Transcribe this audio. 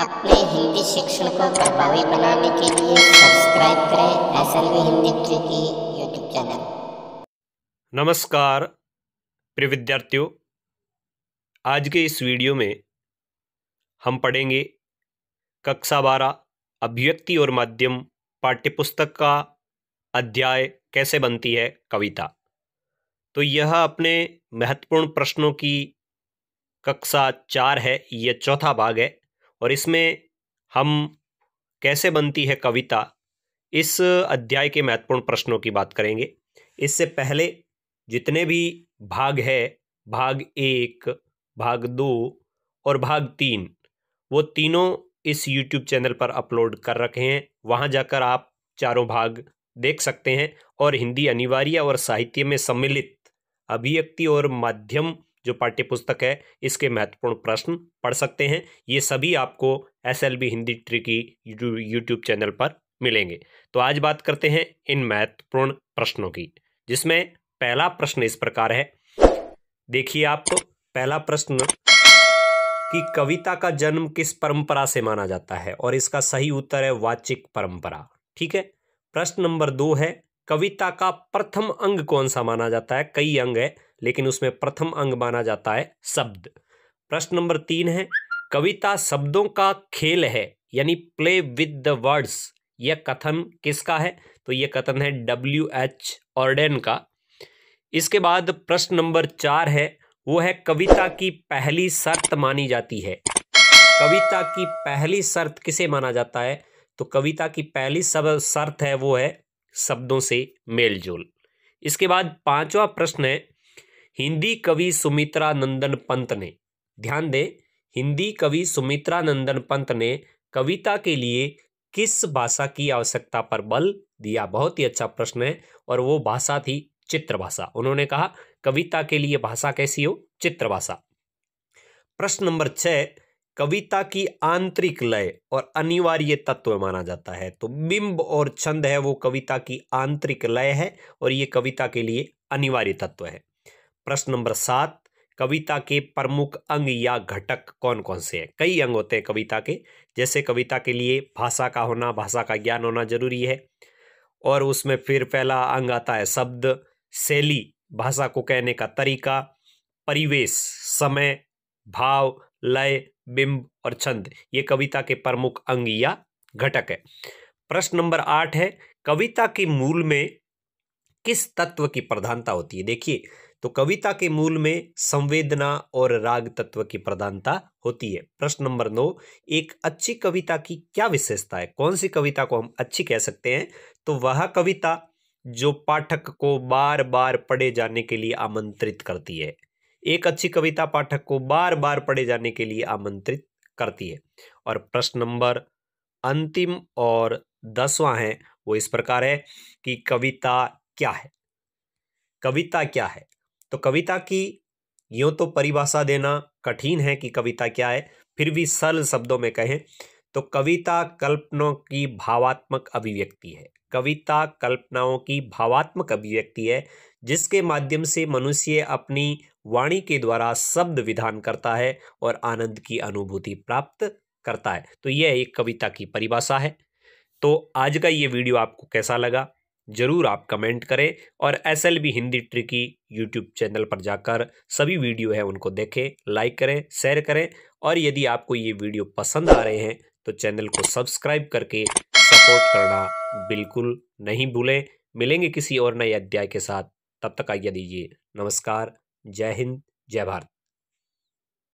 अपने हिंदी शिक्षण को प्रभावी बनाने के लिए सब्सक्राइब करें एसएलवी हिंदी की यूट्यूब चैनल नमस्कार प्रिय विद्यार्थियों आज के इस वीडियो में हम पढ़ेंगे कक्षा बारह अभिव्यक्ति और माध्यम पाठ्यपुस्तक का अध्याय कैसे बनती है कविता तो यह अपने महत्वपूर्ण प्रश्नों की कक्षा चार है यह चौथा भाग है और इसमें हम कैसे बनती है कविता इस अध्याय के महत्वपूर्ण प्रश्नों की बात करेंगे इससे पहले जितने भी भाग है भाग एक भाग दो और भाग तीन वो तीनों इस YouTube चैनल पर अपलोड कर रखे हैं वहाँ जाकर आप चारों भाग देख सकते हैं और हिंदी अनिवार्य और साहित्य में सम्मिलित अभिव्यक्ति और माध्यम जो पाठ्य पुस्तक है इसके महत्वपूर्ण प्रश्न पढ़ सकते हैं ये सभी आपको एस एल बी हिंदी की यूट्यूब चैनल पर मिलेंगे तो आज बात करते हैं इन महत्वपूर्ण प्रश्नों की जिसमें पहला प्रश्न इस प्रकार है देखिए आप तो, पहला प्रश्न कि कविता का जन्म किस परंपरा से माना जाता है और इसका सही उत्तर है वाचिक परंपरा ठीक है प्रश्न नंबर दो है कविता का प्रथम अंग कौन सा माना जाता है कई अंग है लेकिन उसमें प्रथम अंग माना जाता है शब्द प्रश्न नंबर तीन है कविता शब्दों का खेल है यानी प्ले विद द वर्ड्स यह कथन किसका है तो यह कथन है डब्ल्यू एच ऑर्डेन का इसके बाद प्रश्न नंबर चार है वो है कविता की पहली शर्त मानी जाती है कविता की पहली शर्त किसे माना जाता है तो कविता की पहली सब शर्त है वो है शब्दों से मेलजोल इसके बाद पांचवा प्रश्न है हिंदी कवि सुमित्रा नंदन पंत ने ध्यान दें हिंदी कवि सुमित्रा नंदन पंत ने कविता के लिए किस भाषा की आवश्यकता पर बल दिया बहुत ही अच्छा प्रश्न है और वो भाषा थी चित्र भाषा उन्होंने कहा कविता के लिए भाषा कैसी हो चित्र भाषा प्रश्न नंबर छह कविता की आंतरिक लय और अनिवार्य तत्व माना जाता है तो बिंब और छंद है वो कविता की आंतरिक लय है और ये कविता के लिए अनिवार्य तत्व है प्रश्न नंबर सात कविता के प्रमुख अंग या घटक कौन कौन से हैं कई अंग होते हैं कविता के जैसे कविता के लिए भाषा का होना भाषा का ज्ञान होना जरूरी है और उसमें फिर पहला अंग आता है शब्द शैली भाषा को कहने का तरीका परिवेश समय भाव लय बिंब और छंद ये कविता के प्रमुख अंग या घटक है प्रश्न नंबर आठ है कविता के मूल में किस तत्व की प्रधानता होती है देखिए तो कविता के मूल में संवेदना और राग तत्व की प्रधानता होती है प्रश्न नंबर नौ एक अच्छी कविता की क्या विशेषता है कौन सी कविता को हम अच्छी कह सकते हैं तो वह कविता जो पाठक को बार बार पढ़े जाने के लिए आमंत्रित करती है एक अच्छी कविता पाठक को बार बार पढ़े जाने के लिए आमंत्रित करती है और प्रश्न नंबर अंतिम और दसवां है वो इस प्रकार है कि कविता क्या है कविता क्या है तो कविता की यो तो परिभाषा देना कठिन है कि कविता क्या है फिर भी सरल शब्दों में कहें तो कविता कल्पनाओं की भावात्मक अभिव्यक्ति है कविता कल्पनाओं की भावात्मक अभिव्यक्ति है जिसके माध्यम से मनुष्य अपनी वाणी के द्वारा शब्द विधान करता है और आनंद की अनुभूति प्राप्त करता है तो यह एक कविता की परिभाषा है तो आज का ये वीडियो आपको कैसा लगा ज़रूर आप कमेंट करें और S L B Hindi tricky YouTube channel पर जाकर सभी वीडियो है उनको देखें लाइक करें शेयर करें और यदि आपको ये वीडियो पसंद आ रहे हैं तो चैनल को सब्सक्राइब करके सपोर्ट करना बिल्कुल नहीं भूलें मिलेंगे किसी और नए अध्याय के साथ तब तक आज्ञा दीजिए नमस्कार जय हिंद जय भारत